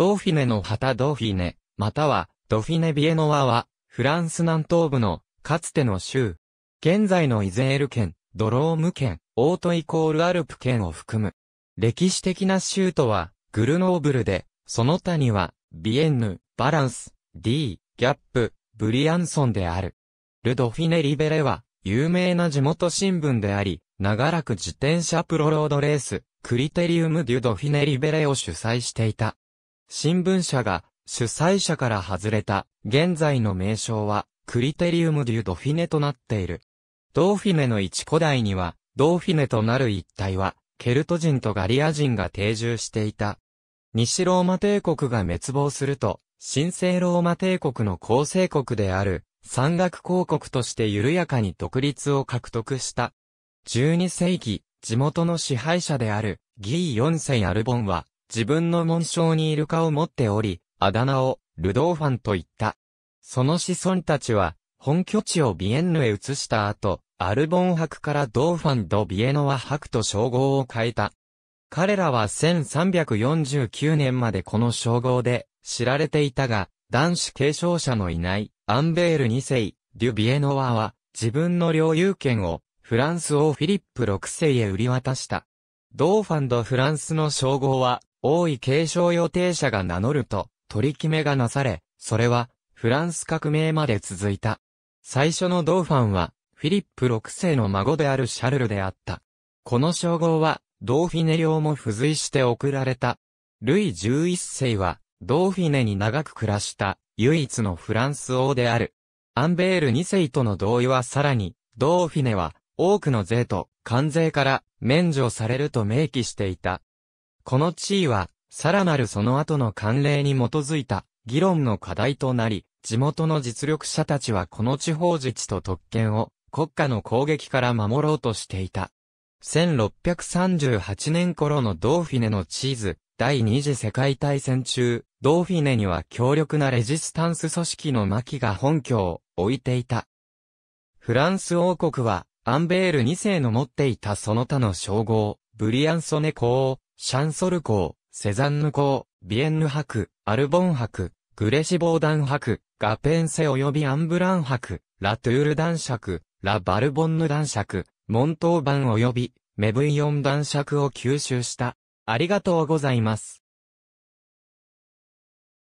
ドーフィネの旗ドーフィネ、またはドフィネビエノワは、フランス南東部のかつての州。現在のイゼール県、ドローム県、オートイコールアルプ県を含む。歴史的な州都は、グルノーブルで、その他には、ビエンヌ、バランス、D、ギャップ、ブリアンソンである。ルドフィネ・リベレは、有名な地元新聞であり、長らく自転車プロロードレース、クリテリウム・デュ・ドフィネ・リベレを主催していた。新聞社が主催者から外れた現在の名称はクリテリウム・デュ・ドフィネとなっている。ドーフィネの一古代にはドーフィネとなる一帯はケルト人とガリア人が定住していた。西ローマ帝国が滅亡すると、神聖ローマ帝国の構成国である山岳公国として緩やかに独立を獲得した。12世紀、地元の支配者であるギー4世アルボンは自分の紋章にイルカを持っており、あだ名をルドーファンと言った。その子孫たちは、本拠地をビエンヌへ移した後、アルボン博からドーファン・ド・ビエノワ博と称号を変えた。彼らは1349年までこの称号で知られていたが、男子継承者のいないアンベール2世、デュ・ビエノワは自分の領有権をフランス王フィリップ6世へ売り渡した。ドーファン・ド・フランスの称号は王位継承予定者が名乗ると、取り決めがなされ、それは、フランス革命まで続いた。最初のドーファンは、フィリップ6世の孫であるシャルルであった。この称号は、ドーフィネ領も付随して贈られた。ルイ11世は、ドーフィネに長く暮らした、唯一のフランス王である。アンベール2世との同意はさらに、ドーフィネは、多くの税と、関税から、免除されると明記していた。この地位は、さらなるその後の慣例に基づいた議論の課題となり、地元の実力者たちはこの地方自治と特権を国家の攻撃から守ろうとしていた。1638年頃のドーフィネの地図、第二次世界大戦中、ドーフィネには強力なレジスタンス組織の巻が本拠を置いていた。フランス王国は、アンベール2世の持っていたその他の称号、ブリアンソネ公、シャンソル校、セザンヌ校、ビエンヌ博、アルボン博、グレシボーダン博、ガペンセ及びアンブラン博、ラトゥール男爵、ラバルボンヌ男爵、モントーバン及びメブイオン男爵を吸収した。ありがとうございます。